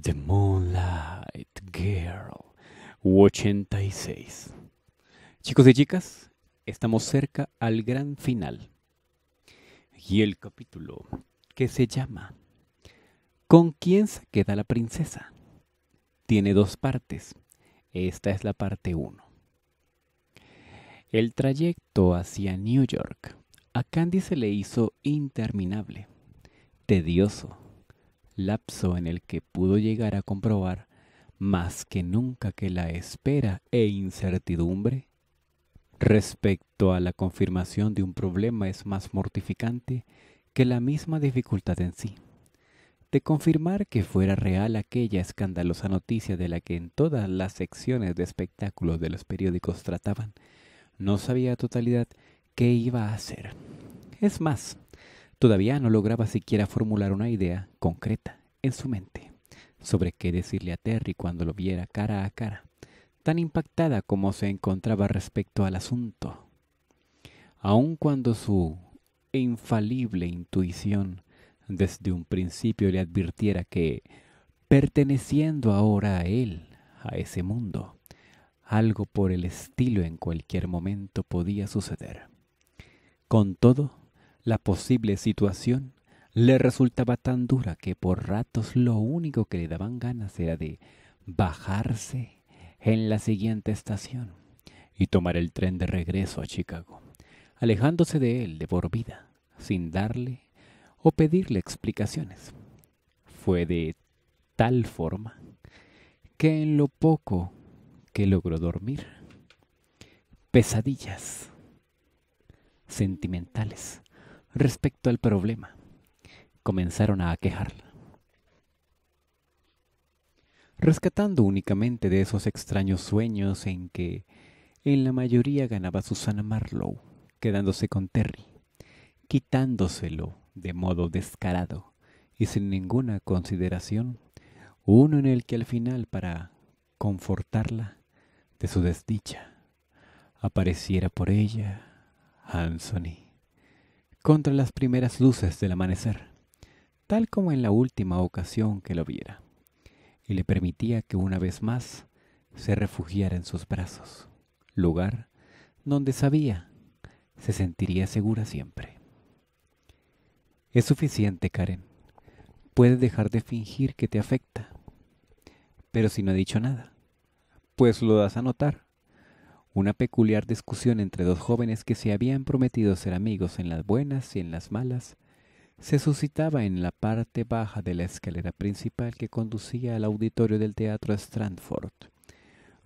The Moonlight Girl 86. Chicos y chicas, estamos cerca al gran final. Y el capítulo que se llama ¿Con quién se queda la princesa? Tiene dos partes. Esta es la parte 1. El trayecto hacia New York a Candy se le hizo interminable, tedioso lapso en el que pudo llegar a comprobar más que nunca que la espera e incertidumbre respecto a la confirmación de un problema es más mortificante que la misma dificultad en sí. De confirmar que fuera real aquella escandalosa noticia de la que en todas las secciones de espectáculos de los periódicos trataban, no sabía a totalidad qué iba a hacer. Es más, todavía no lograba siquiera formular una idea concreta en su mente sobre qué decirle a Terry cuando lo viera cara a cara, tan impactada como se encontraba respecto al asunto. Aun cuando su infalible intuición desde un principio le advirtiera que, perteneciendo ahora a él, a ese mundo, algo por el estilo en cualquier momento podía suceder. Con todo, la posible situación le resultaba tan dura que por ratos lo único que le daban ganas era de bajarse en la siguiente estación y tomar el tren de regreso a Chicago, alejándose de él de por vida, sin darle o pedirle explicaciones. Fue de tal forma que en lo poco que logró dormir, pesadillas sentimentales respecto al problema comenzaron a aquejarla. Rescatando únicamente de esos extraños sueños en que en la mayoría ganaba Susana Marlowe, quedándose con Terry, quitándoselo de modo descarado y sin ninguna consideración, uno en el que al final para confortarla de su desdicha apareciera por ella Anthony contra las primeras luces del amanecer tal como en la última ocasión que lo viera, y le permitía que una vez más se refugiara en sus brazos, lugar donde sabía se sentiría segura siempre. Es suficiente, Karen. Puedes dejar de fingir que te afecta. Pero si no ha dicho nada, pues lo das a notar. Una peculiar discusión entre dos jóvenes que se habían prometido ser amigos en las buenas y en las malas se suscitaba en la parte baja de la escalera principal que conducía al auditorio del Teatro Strandford.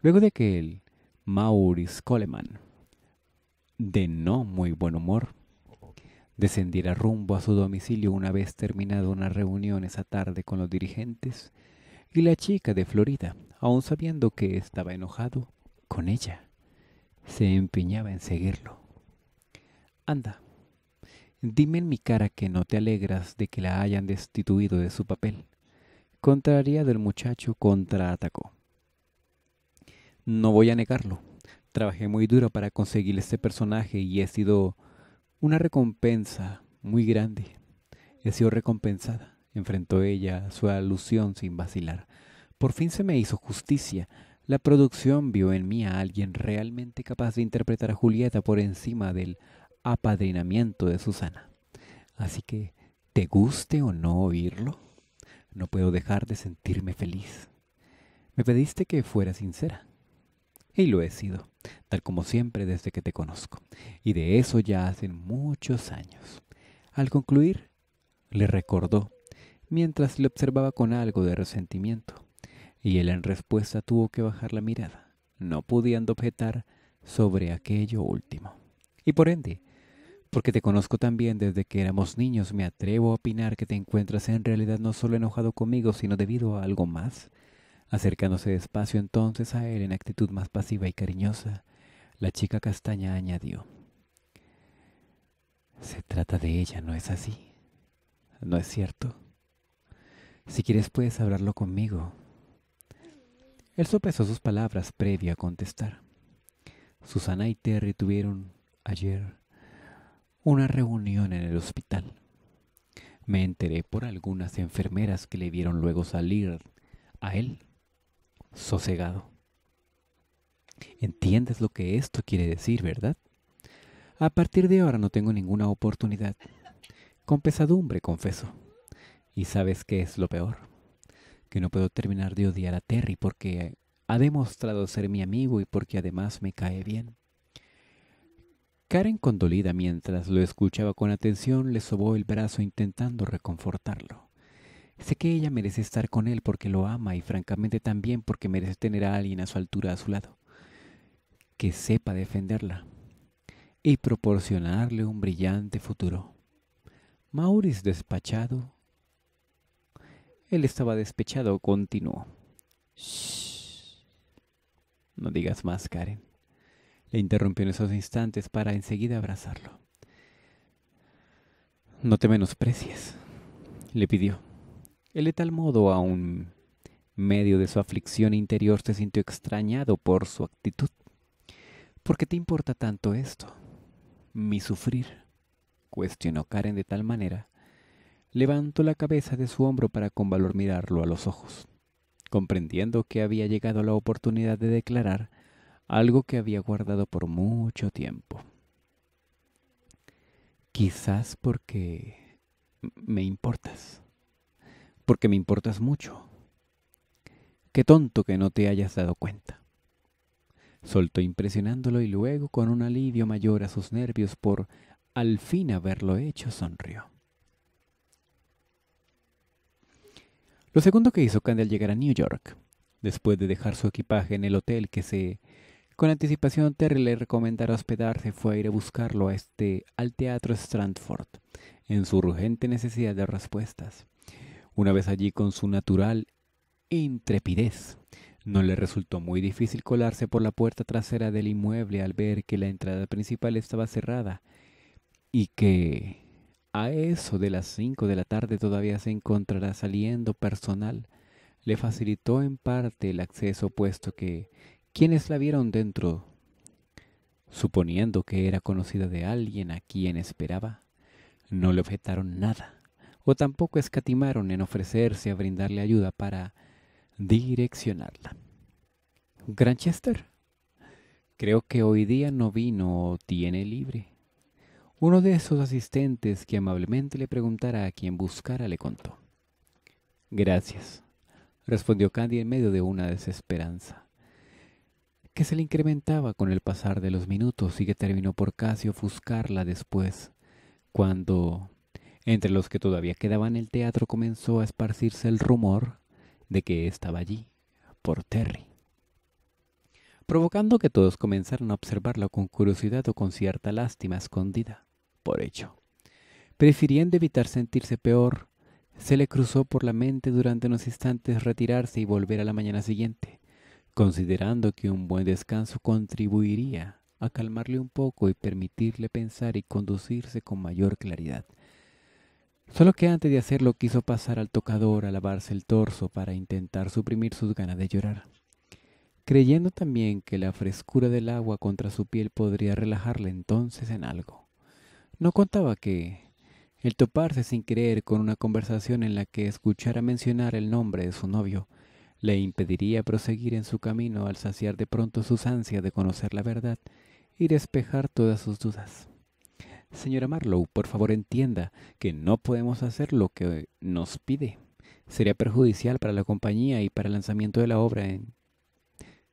Luego de que el Maurice Coleman, de no muy buen humor, descendiera rumbo a su domicilio una vez terminada una reunión esa tarde con los dirigentes, y la chica de Florida, aun sabiendo que estaba enojado con ella, se empeñaba en seguirlo. Anda, Dime en mi cara que no te alegras de que la hayan destituido de su papel. Contraria del muchacho, contraatacó. No voy a negarlo. Trabajé muy duro para conseguir este personaje y he sido una recompensa muy grande. He sido recompensada, enfrentó ella su alusión sin vacilar. Por fin se me hizo justicia. La producción vio en mí a alguien realmente capaz de interpretar a Julieta por encima del apadrinamiento de Susana. Así que, te guste o no oírlo, no puedo dejar de sentirme feliz. Me pediste que fuera sincera. Y lo he sido, tal como siempre desde que te conozco. Y de eso ya hace muchos años. Al concluir, le recordó, mientras le observaba con algo de resentimiento. Y él en respuesta tuvo que bajar la mirada, no pudiendo objetar sobre aquello último. Y por ende, porque te conozco también desde que éramos niños, me atrevo a opinar que te encuentras en realidad no solo enojado conmigo, sino debido a algo más. Acercándose despacio entonces a él en actitud más pasiva y cariñosa, la chica castaña añadió. Se trata de ella, ¿no es así? ¿No es cierto? Si quieres puedes hablarlo conmigo. Él sopesó sus palabras previo a contestar. Susana y Terry tuvieron ayer una reunión en el hospital. Me enteré por algunas enfermeras que le vieron luego salir a él, sosegado. Entiendes lo que esto quiere decir, ¿verdad? A partir de ahora no tengo ninguna oportunidad. Con pesadumbre, confeso. ¿Y sabes qué es lo peor? Que no puedo terminar de odiar a Terry porque ha demostrado ser mi amigo y porque además me cae bien. Karen, condolida mientras lo escuchaba con atención, le sobó el brazo intentando reconfortarlo. Sé que ella merece estar con él porque lo ama y francamente también porque merece tener a alguien a su altura a su lado, que sepa defenderla y proporcionarle un brillante futuro. Maurice despachado. Él estaba despechado, continuó. Shh. No digas más, Karen. Le interrumpió en esos instantes para enseguida abrazarlo. No te menosprecies, le pidió. Él de tal modo, aún medio de su aflicción interior, se sintió extrañado por su actitud. ¿Por qué te importa tanto esto? Mi sufrir, cuestionó Karen de tal manera. Levantó la cabeza de su hombro para con valor mirarlo a los ojos, comprendiendo que había llegado la oportunidad de declarar algo que había guardado por mucho tiempo. Quizás porque me importas, porque me importas mucho. Qué tonto que no te hayas dado cuenta. Soltó impresionándolo y luego, con un alivio mayor a sus nervios por al fin haberlo hecho, sonrió. Lo segundo que hizo Candy al llegar a New York, después de dejar su equipaje en el hotel que se con anticipación, Terry le recomendará hospedarse fue a ir a buscarlo a este, al Teatro Strandford, en su urgente necesidad de respuestas. Una vez allí con su natural intrepidez, no le resultó muy difícil colarse por la puerta trasera del inmueble al ver que la entrada principal estaba cerrada y que a eso de las cinco de la tarde todavía se encontrará saliendo personal. Le facilitó en parte el acceso puesto que quienes la vieron dentro, suponiendo que era conocida de alguien a quien esperaba, no le objetaron nada, o tampoco escatimaron en ofrecerse a brindarle ayuda para direccionarla. Granchester, creo que hoy día no vino o tiene libre. Uno de esos asistentes que amablemente le preguntara a quien buscara le contó. Gracias, respondió Candy en medio de una desesperanza que se le incrementaba con el pasar de los minutos y que terminó por casi ofuscarla después, cuando, entre los que todavía quedaban en el teatro, comenzó a esparcirse el rumor de que estaba allí, por Terry, provocando que todos comenzaran a observarla con curiosidad o con cierta lástima escondida, por hecho. Prefiriendo evitar sentirse peor, se le cruzó por la mente durante unos instantes retirarse y volver a la mañana siguiente, considerando que un buen descanso contribuiría a calmarle un poco y permitirle pensar y conducirse con mayor claridad. Solo que antes de hacerlo quiso pasar al tocador a lavarse el torso para intentar suprimir sus ganas de llorar, creyendo también que la frescura del agua contra su piel podría relajarle entonces en algo. No contaba que el toparse sin querer con una conversación en la que escuchara mencionar el nombre de su novio le impediría proseguir en su camino al saciar de pronto sus ansias de conocer la verdad y despejar todas sus dudas. Señora Marlowe, por favor entienda que no podemos hacer lo que nos pide. Sería perjudicial para la compañía y para el lanzamiento de la obra. En...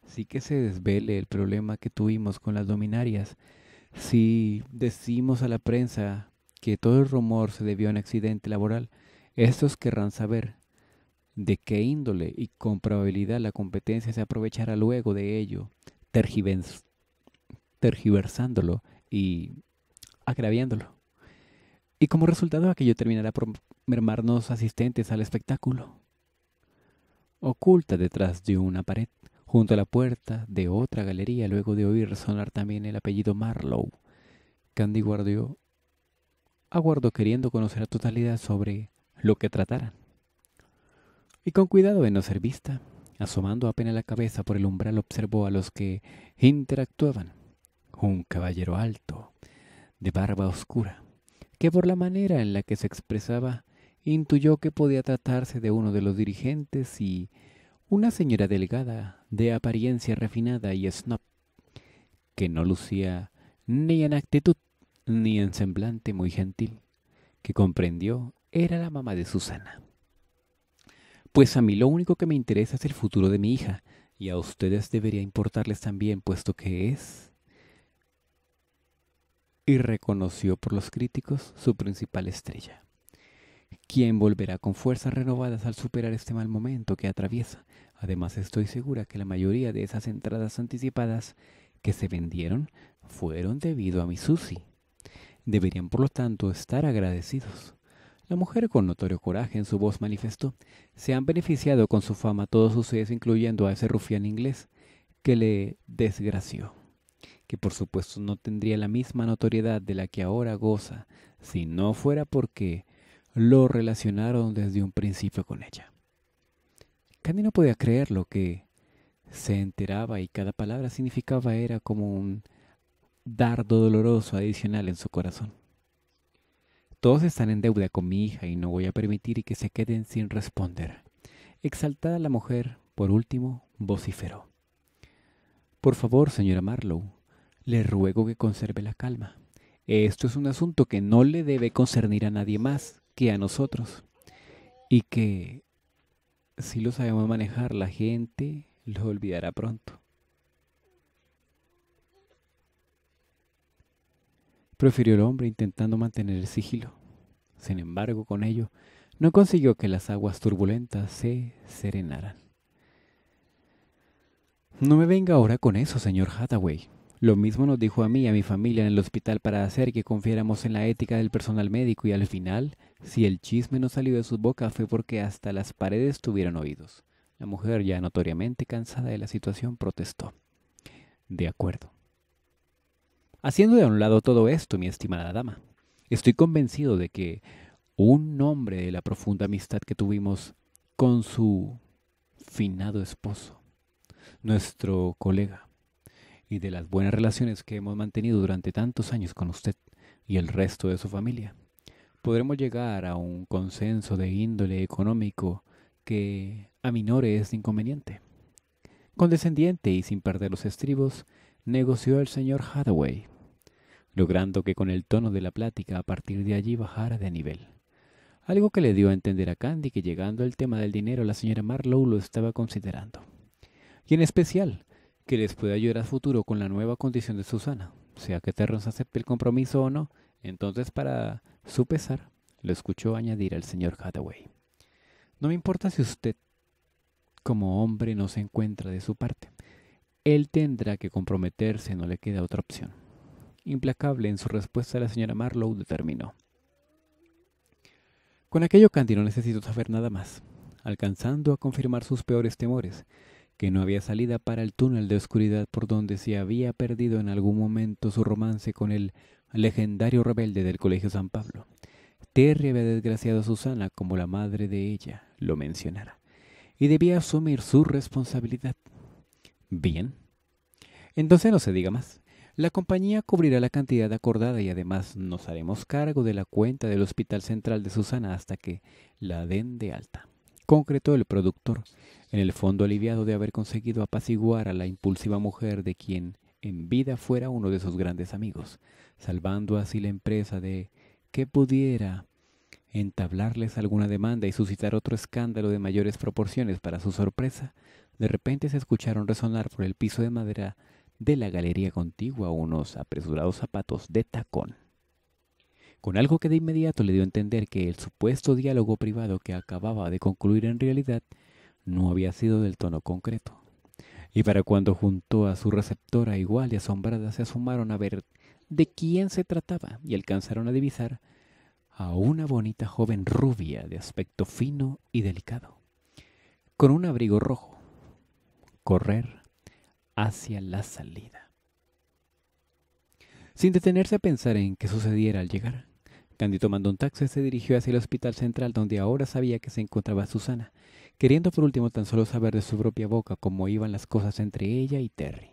Sí que se desvele el problema que tuvimos con las dominarias. Si decimos a la prensa que todo el rumor se debió a un accidente laboral, estos querrán saber de qué índole y con probabilidad la competencia se aprovechará luego de ello, tergiversándolo y agraviándolo. Y como resultado aquello terminará por mermarnos asistentes al espectáculo. Oculta detrás de una pared, junto a la puerta de otra galería, luego de oír sonar también el apellido Marlowe, Candy guardió, aguardó queriendo conocer a totalidad sobre lo que trataran y con cuidado de no ser vista, asomando apenas la cabeza por el umbral observó a los que interactuaban. Un caballero alto, de barba oscura, que por la manera en la que se expresaba intuyó que podía tratarse de uno de los dirigentes y una señora delgada, de apariencia refinada y snob, que no lucía ni en actitud ni en semblante muy gentil, que comprendió era la mamá de Susana. Pues a mí lo único que me interesa es el futuro de mi hija, y a ustedes debería importarles también, puesto que es... Y reconoció por los críticos su principal estrella, quien volverá con fuerzas renovadas al superar este mal momento que atraviesa. Además estoy segura que la mayoría de esas entradas anticipadas que se vendieron fueron debido a mi Susi. Deberían por lo tanto estar agradecidos. La mujer con notorio coraje en su voz manifestó, se han beneficiado con su fama todos ustedes, incluyendo a ese rufián inglés, que le desgració, que por supuesto no tendría la misma notoriedad de la que ahora goza, si no fuera porque lo relacionaron desde un principio con ella. Candy no podía creer lo que se enteraba y cada palabra significaba era como un dardo doloroso adicional en su corazón. Todos están en deuda con mi hija y no voy a permitir que se queden sin responder. Exaltada la mujer, por último, vociferó. Por favor, señora Marlowe, le ruego que conserve la calma. Esto es un asunto que no le debe concernir a nadie más que a nosotros. Y que, si lo sabemos manejar, la gente lo olvidará pronto. Prefirió el hombre intentando mantener el sigilo. Sin embargo, con ello, no consiguió que las aguas turbulentas se serenaran. No me venga ahora con eso, señor Hathaway. Lo mismo nos dijo a mí y a mi familia en el hospital para hacer que confiáramos en la ética del personal médico y al final, si el chisme no salió de sus bocas fue porque hasta las paredes tuvieron oídos. La mujer, ya notoriamente cansada de la situación, protestó. De acuerdo. Haciendo de un lado todo esto, mi estimada dama, estoy convencido de que un hombre de la profunda amistad que tuvimos con su finado esposo, nuestro colega, y de las buenas relaciones que hemos mantenido durante tantos años con usted y el resto de su familia, podremos llegar a un consenso de índole económico que a aminore este inconveniente. Condescendiente y sin perder los estribos, negoció el señor Hathaway logrando que con el tono de la plática a partir de allí bajara de nivel. Algo que le dio a entender a Candy que llegando al tema del dinero la señora Marlowe lo estaba considerando. Y en especial, que les puede ayudar a futuro con la nueva condición de Susana. Sea que Terrence acepte el compromiso o no, entonces para su pesar, lo escuchó añadir al señor Hathaway. No me importa si usted como hombre no se encuentra de su parte. Él tendrá que comprometerse, no le queda otra opción. Implacable en su respuesta, la señora Marlowe determinó. Con aquello Candy no necesitó saber nada más, alcanzando a confirmar sus peores temores, que no había salida para el túnel de oscuridad por donde se había perdido en algún momento su romance con el legendario rebelde del Colegio San Pablo. Terry había desgraciado a Susana como la madre de ella lo mencionara, y debía asumir su responsabilidad. Bien. Entonces no se diga más. La compañía cubrirá la cantidad acordada y además nos haremos cargo de la cuenta del Hospital Central de Susana hasta que la den de alta. Concretó el productor, en el fondo aliviado de haber conseguido apaciguar a la impulsiva mujer de quien en vida fuera uno de sus grandes amigos, salvando así la empresa de que pudiera entablarles alguna demanda y suscitar otro escándalo de mayores proporciones para su sorpresa, de repente se escucharon resonar por el piso de madera de la galería contigua unos apresurados zapatos de tacón. Con algo que de inmediato le dio a entender que el supuesto diálogo privado que acababa de concluir en realidad no había sido del tono concreto. Y para cuando junto a su receptora igual y asombrada se asomaron a ver de quién se trataba y alcanzaron a divisar a una bonita joven rubia de aspecto fino y delicado, con un abrigo rojo. Correr hacia la salida. Sin detenerse a pensar en qué sucediera al llegar, Candy tomando un taxi y se dirigió hacia el hospital central donde ahora sabía que se encontraba Susana, queriendo por último tan solo saber de su propia boca cómo iban las cosas entre ella y Terry.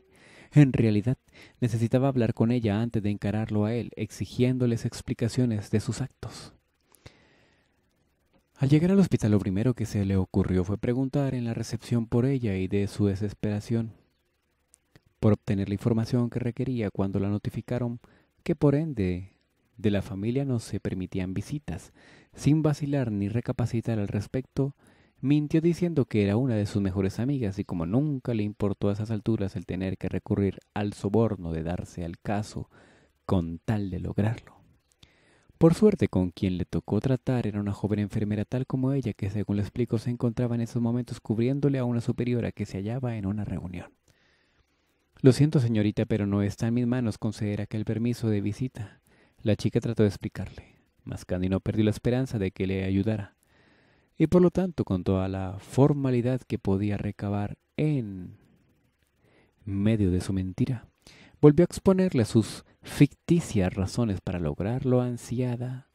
En realidad, necesitaba hablar con ella antes de encararlo a él, exigiéndoles explicaciones de sus actos. Al llegar al hospital lo primero que se le ocurrió fue preguntar en la recepción por ella y de su desesperación por obtener la información que requería cuando la notificaron que por ende de la familia no se permitían visitas. Sin vacilar ni recapacitar al respecto, mintió diciendo que era una de sus mejores amigas y como nunca le importó a esas alturas el tener que recurrir al soborno de darse al caso con tal de lograrlo. Por suerte, con quien le tocó tratar era una joven enfermera tal como ella que, según le explico se encontraba en esos momentos cubriéndole a una superiora que se hallaba en una reunión. Lo siento, señorita, pero no está en mis manos conceder aquel permiso de visita. La chica trató de explicarle. Mas no perdió la esperanza de que le ayudara. Y por lo tanto, con toda la formalidad que podía recabar en medio de su mentira, volvió a exponerle sus ficticias razones para lograr lo ansiada,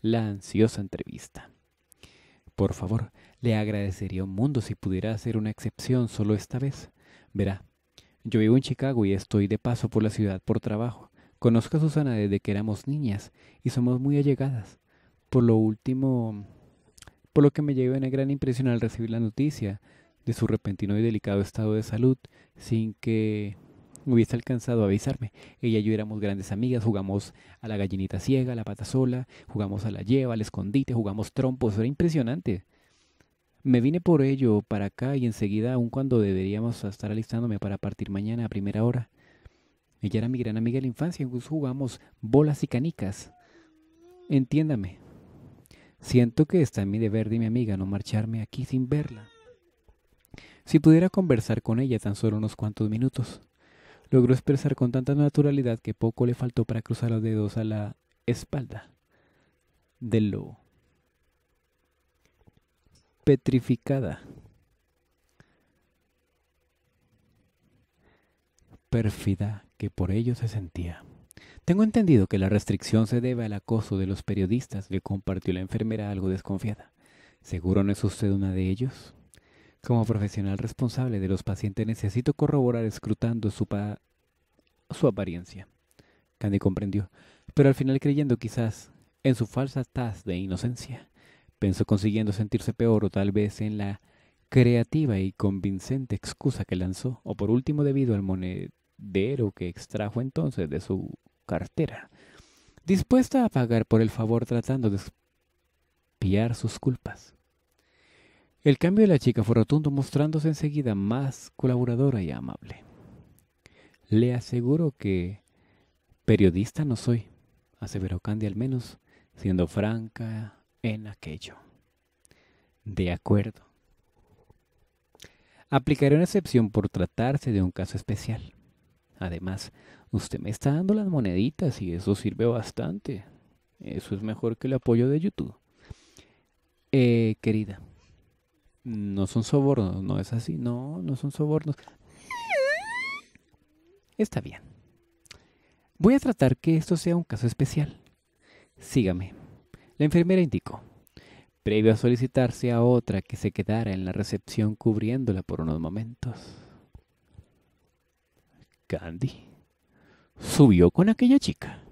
la ansiosa entrevista. Por favor, le agradecería un mundo si pudiera hacer una excepción solo esta vez. Verá, yo vivo en Chicago y estoy de paso por la ciudad por trabajo. Conozco a Susana desde que éramos niñas y somos muy allegadas. Por lo último, por lo que me llevé una gran impresión al recibir la noticia de su repentino y delicado estado de salud sin que hubiese alcanzado a avisarme. Ella y yo éramos grandes amigas, jugamos a la gallinita ciega, a la pata sola, jugamos a la lleva, al escondite, jugamos trompos, era impresionante. Me vine por ello para acá y enseguida, aun cuando deberíamos estar alistándome para partir mañana a primera hora. Ella era mi gran amiga de la infancia y jugamos bolas y canicas. Entiéndame. Siento que está en mi deber de mi amiga no marcharme aquí sin verla. Si pudiera conversar con ella tan solo unos cuantos minutos. Logró expresar con tanta naturalidad que poco le faltó para cruzar los dedos a la espalda del lobo petrificada. Pérfida que por ello se sentía. Tengo entendido que la restricción se debe al acoso de los periodistas, le compartió la enfermera algo desconfiada. ¿Seguro no es usted una de ellos? Como profesional responsable de los pacientes necesito corroborar escrutando su, su apariencia. Candy comprendió, pero al final creyendo quizás en su falsa taz de inocencia. Pensó consiguiendo sentirse peor o tal vez en la creativa y convincente excusa que lanzó, o por último debido al monedero que extrajo entonces de su cartera, dispuesta a pagar por el favor tratando de espiar sus culpas. El cambio de la chica fue rotundo, mostrándose enseguida más colaboradora y amable. Le aseguro que periodista no soy, aseveró Candy al menos, siendo franca en aquello. De acuerdo. Aplicaré una excepción por tratarse de un caso especial. Además, usted me está dando las moneditas y eso sirve bastante. Eso es mejor que el apoyo de YouTube. Eh, querida, no son sobornos, no es así. No, no son sobornos. Está bien. Voy a tratar que esto sea un caso especial. Sígame. La enfermera indicó, previo a solicitarse a otra que se quedara en la recepción cubriéndola por unos momentos. Candy subió con aquella chica.